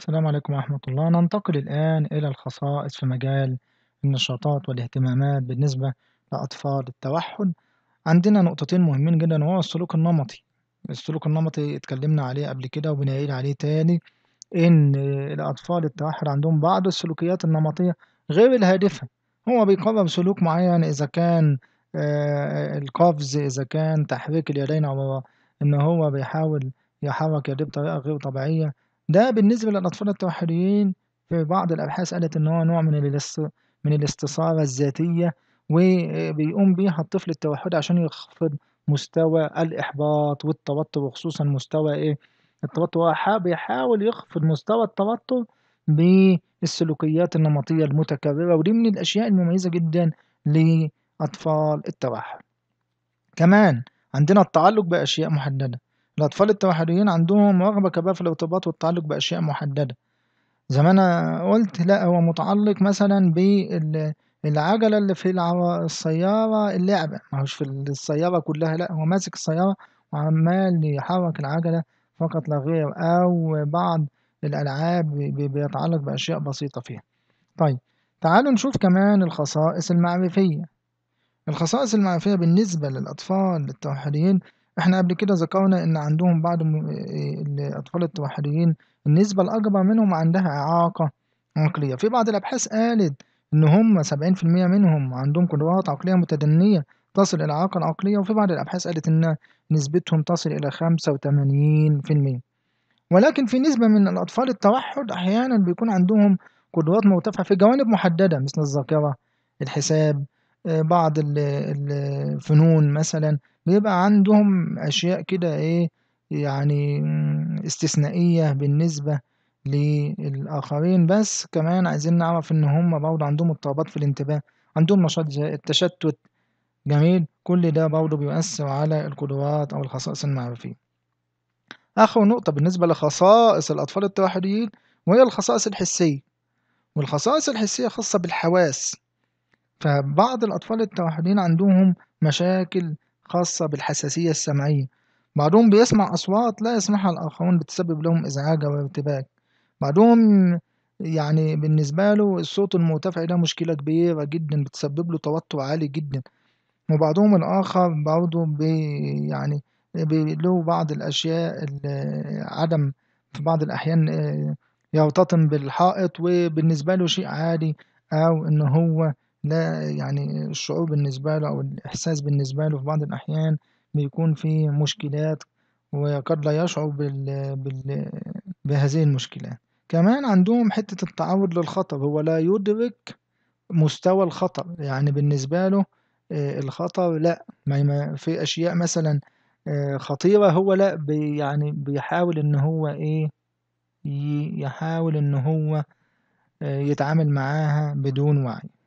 السلام عليكم ورحمة الله ننتقل الآن إلى الخصائص في مجال النشاطات والاهتمامات بالنسبة لأطفال التوحد عندنا نقطتين مهمين جدا وهو السلوك النمطي السلوك النمطي اتكلمنا عليه قبل كده وبنعيد عليه تاني إن الأطفال التوحد عندهم بعض السلوكيات النمطية غير الهادفة هو بيقرر سلوك معين إذا كان آه، القفز إذا كان تحريك اليدين أو إن هو بيحاول يحرك يديه بطريقة غير طبيعية ده بالنسبة للأطفال التوحديين في بعض الأبحاث قالت إن هو نوع من الاست من الاستثارة الذاتية وبيقوم بيها الطفل التوحدي عشان يخفض مستوى الإحباط والتوتر وخصوصا مستوى إيه التوتر هو بيحاول يخفض مستوى التوتر بالسلوكيات النمطية المتكررة ودي من الأشياء المميزة جدا لأطفال التوحد كمان عندنا التعلق بأشياء محددة الأطفال التوحديين عندهم رغبة كبيرة في الارتباط والتعلق بأشياء محددة زي ما أنا قلت لأ هو متعلق مثلًا بالعجلة اللي في السيارة اللعبة ماهوش في السيارة كلها لأ هو ماسك السيارة وعمال يحرك العجلة فقط لا غير أو بعض الألعاب بيتعلق بأشياء بسيطة فيها. طيب تعالوا نشوف كمان الخصائص المعرفية، الخصائص المعرفية بالنسبة للأطفال التوحديين إحنا قبل كده ذكرنا إن عندهم بعض الأطفال التوحديين النسبة الأكبر منهم عندها إعاقة عقلية في بعض الأبحاث قالت إن هم 70% منهم عندهم قدرات عقلية متدنية تصل إلى الإعاقة العقلية وفي بعض الأبحاث قالت إن نسبتهم تصل إلى 85% ولكن في نسبة من الأطفال التوحد أحيانا بيكون عندهم قدرات مرتفعة في جوانب محددة مثل الذاكرة الحساب آه، بعض ال الفنون مثلًا بيبقى عندهم أشياء كده إيه يعني استثنائية بالنسبة للآخرين، بس كمان عايزين نعرف إن هُم برضه عندهم اضطرابات في الانتباه، عندهم نشاط التشتت جميل، كل ده برضه بيؤثر على القدرات أو الخصائص المعرفية. آخر نقطة بالنسبة لخصائص الأطفال التوحديين وهي الخصائص الحسية، والخصائص الحسية خاصة بالحواس. فبعض الأطفال التوحدين عندهم مشاكل خاصة بالحساسية السمعية بعضهم بيسمع أصوات لا يسمعها الآخرون بتسبب لهم إزعاج أو ارتباك بعضهم يعني بالنسبة له الصوت المرتفع ده مشكلة كبيرة جدا بتسبب له توتر عالي جدا وبعضهم الآخر برضه بي يعني بي له بعض الأشياء عدم في بعض الأحيان آه، يرتطم بالحائط وبالنسبة له شيء عادي أو إن هو لا يعني الشعور بالنسبة له أو الإحساس بالنسبة له في بعض الأحيان بيكون في مشكلات وقد لا يشعر بال بال بهذه المشكلات، كمان عندهم حتة التعرض للخطر هو لا يدرك مستوى الخطر يعني بالنسبة له آه، الخطر لأ في أشياء مثلًا آه، خطيرة هو لأ بي يعني بيحاول إن هو إيه يحاول إن هو آه، يتعامل معاها بدون وعي.